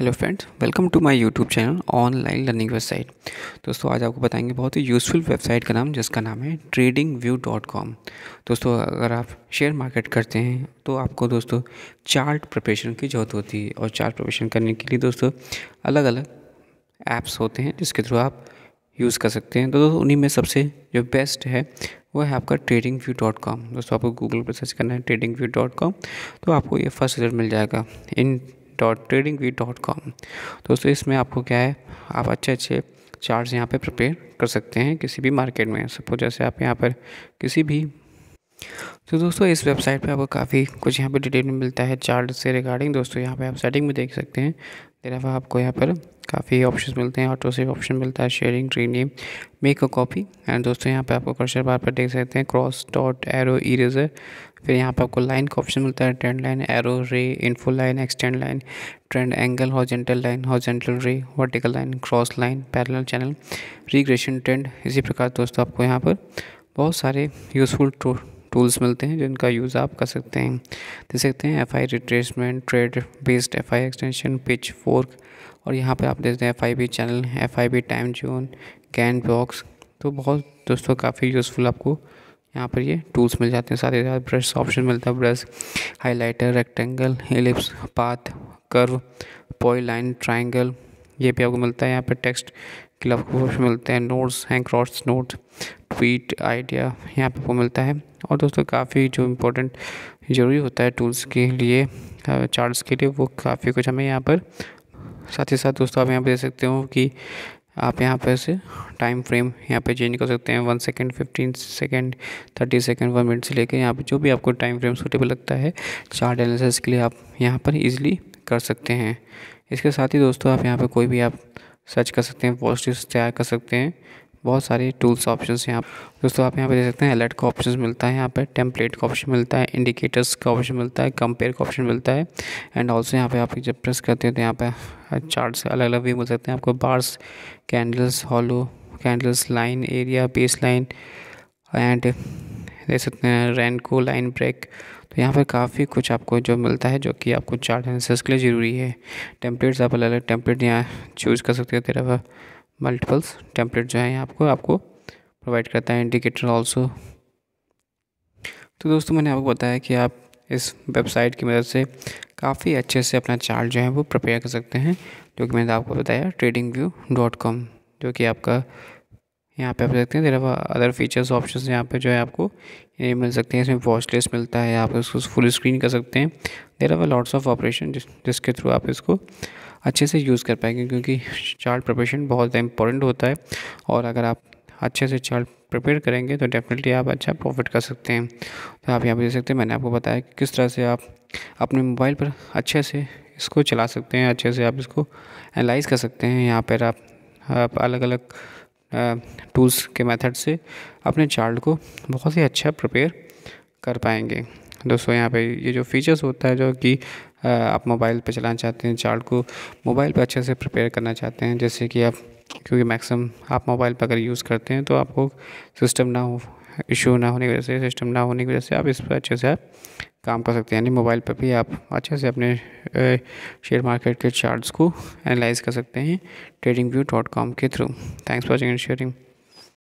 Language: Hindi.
hello friends welcome to my YouTube channel online learning website दोस्तों आज आपको बताएंगे बहुत ही यूज़फुल वेबसाइट का नाम जिसका नाम है ट्रेडिंग व्यू डॉट कॉम दोस्तों अगर आप शेयर मार्केट करते हैं तो आपको दोस्तों चार्ट प्रिपरेशन की ज़रूरत होती है और चार्ट प्रिपरेशन करने के लिए दोस्तों अलग अलग ऐप्स होते हैं जिसके थ्रू आप यूज़ कर सकते हैं तो दोस्तों उन्हीं में सबसे जो बेस्ट है वह है आपका ट्रेडिंग व्यू डॉट कॉम दोस्तों आपको गूगल पर सर्च करना है ट्रेडिंग व्यू डॉट कॉम तो आपको ये फर्स्ट रिजल्ट मिल जाएगा in dot trading view dot com दोस्तों इसमें आपको क्या है आप अच्छे अच्छे चार्ट्स यहाँ पे प्रिपेयर कर सकते हैं किसी भी मार्केट में सपोज जैसे आप यहाँ पर किसी भी तो दोस्तों इस वेबसाइट पे आपको काफ़ी कुछ यहाँ पे डिटेल मिलता है चार्ट से रिगार्डिंग दोस्तों यहाँ पे आप सेटिंग में देख सकते हैं देर आपको यहाँ पर काफ़ी ऑप्शन मिलते हैं ऑटो सेव ऑप्शन मिलता है sharing rename make a copy and दोस्तों यहाँ पे आपको कर्सर बार पर देख सकते हैं क्रॉस डॉट एरो इरेजर फिर यहाँ पे आपको लाइन का ऑप्शन मिलता है trend line arrow ray info line extend line trend angle horizontal line horizontal ray vertical line cross line parallel channel regression trend इसी प्रकार दोस्तों आपको यहाँ पर बहुत सारे यूज़फुल टू टूल्स मिलते हैं जिनका यूज़ आप कर सकते हैं देख सकते हैं F I retracement trend based F I extension pitch fork और यहाँ पे आप देखते हैं F I B channel F I B time zone Gann box तो बहुत दोस्तों काफ़ी यूज़फुल आपको यहाँ पर ये टूल्स मिल जाते हैं साथ ही साथ ब्रश ऑप्शन मिलता है brush highlighter rectangle ellipse path curve poly line triangle ये भी आपको मिलता है यहाँ पर टेक्स्ट क्लब ऑप्शन मिलते हैं notes hang cross note tweet idea यहाँ पर आपको मिलता है और दोस्तों काफ़ी जो इम्पोर्टेंट ज़रूरी होता है टूल्स के लिए चार्ट्स के लिए वो काफ़ी कुछ हमें यहाँ पर साथ ही साथ दोस्तों आप यहाँ पर देख सकते हो कि आप यहाँ पर से टाइम फ्रेम यहाँ पे चेंज कर सकते हैं one second fifteen second thirty second one minute से लेकर यहाँ पे जो भी आपको टाइम फ्रेम सूटेबल लगता है चार्ट एनालिसिस के लिए आप यहाँ पर इजीली कर सकते हैं इसके साथ ही दोस्तों आप यहाँ पर कोई भी आप सर्च कर सकते हैं पॉजिटिव तैयार कर सकते हैं बहुत सारे टूल्स ऑप्शन हैं यहाँ दोस्तों आप यहाँ पे देख सकते हैं अलर्ट का ऑप्शन मिलता है यहाँ पे टेम्पलेट का ऑप्शन मिलता है इंडिकेटर्स का ऑप्शन मिलता है कंपेयर का ऑप्शन मिलता है एंड ऑल्सो यहाँ पे आप जब प्रेस करते हैं तो यहाँ पे चार्ट्स अलग अलग भी मिल सकते हैं आपको bars candles hollow candles line area base line and देख सकते हैं रैनको लाइन ब्रेक तो यहाँ पर काफ़ी कुछ आपको जो मिलता है जो कि आपको चार्ट एनालिसिस के लिए ज़रूरी है टेम्पलेट्स आप अलग अलग टेम्पलेट यहाँ चूज़ कर सकते हो तेरा मल्टीपल्स टेम्पलेट जो है आपको आपको प्रोवाइड करता है इंडिकेटर ऑल्सो तो दोस्तों मैंने आपको बताया कि आप इस वेबसाइट की मदद से काफ़ी अच्छे से अपना चार्ट जो है वो प्रिपेयर कर सकते हैं जो कि मैंने आपको बताया ट्रेडिंग व्यू डॉट कॉम जो कि आपका यहाँ पे आप देखते हैं अलावा अदर फीचर्स ऑप्शंस यहाँ पे जो है आपको ये मिल सकते हैं इसमें वॉच लिस्ट मिलता है आप इसको फुल स्क्रीन कर सकते हैं there are lots of operation जिसके थ्रू आप इसको अच्छे से यूज़ कर पाएंगे क्योंकि चार्ट प्रपेशन बहुत इंपॉर्टेंट होता है और अगर आप अच्छे से चार्ट प्रिपेयर करेंगे तो डेफिनेटली आप अच्छा प्रॉफिट कर सकते हैं तो आप यहाँ पर देख सकते हैं मैंने आपको बताया कि किस तरह से आप अपने मोबाइल पर अच्छे से इसको चला सकते हैं अच्छे से आप इसको एनालाइज कर सकते हैं यहाँ पर आप, आप अलग अलग टूल्स के मेथड से अपने चार्ट को बहुत ही अच्छा प्रिपेयर कर पाएंगे दोस्तों यहाँ पे ये जो फीचर्स होता है जो कि आप मोबाइल पे चलाना चाहते हैं चार्ट को मोबाइल पे अच्छे से प्रिपेयर करना चाहते हैं जैसे कि आप क्योंकि मैक्सिमम आप मोबाइल पर अगर यूज़ करते हैं तो आपको सिस्टम ना हो इशू ना होने की वजह से सिस्टम ना होने की वजह से आप इस पर अच्छे से आप काम कर सकते हैं यानी मोबाइल पर भी आप अच्छे से अपने शेयर मार्केट के चार्ट्स को एनालाइज कर सकते हैं ट्रेडिंग व्यू डॉट कॉम के through thanks for watching and sharing